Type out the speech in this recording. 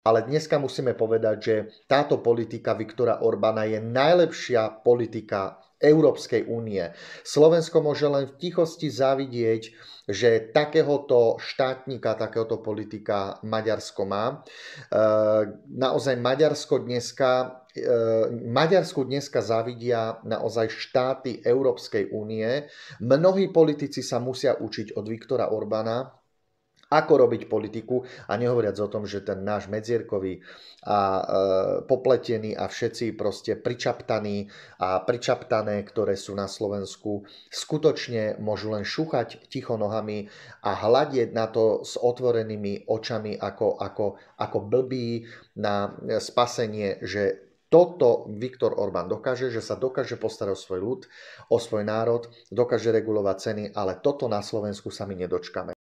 Ale dneska musíme povedať, že táto politika Viktora Orbána je najlepšia politika Európskej únie. Slovensko môže len v tichosti zavidieť, že takéhoto štátnika, takéhoto politika Maďarsko má. E, naozaj Maďarsko dneska e, Maďarsku dneska zavidia naozaj štáty Európskej únie. Mnohí politici sa musia učiť od Viktora Orbána, ako robiť politiku a nehovoriac o tom, že ten náš medzierkový a e, popletený a všetci proste pričaptaní a pričaptané, ktoré sú na Slovensku, skutočne môžu len šuchať ticho nohami a hľadieť na to s otvorenými očami ako, ako, ako blbí na spasenie, že toto Viktor Orbán dokáže, že sa dokáže postarať o svoj ľud, o svoj národ, dokáže regulovať ceny, ale toto na Slovensku sa my nedočkame.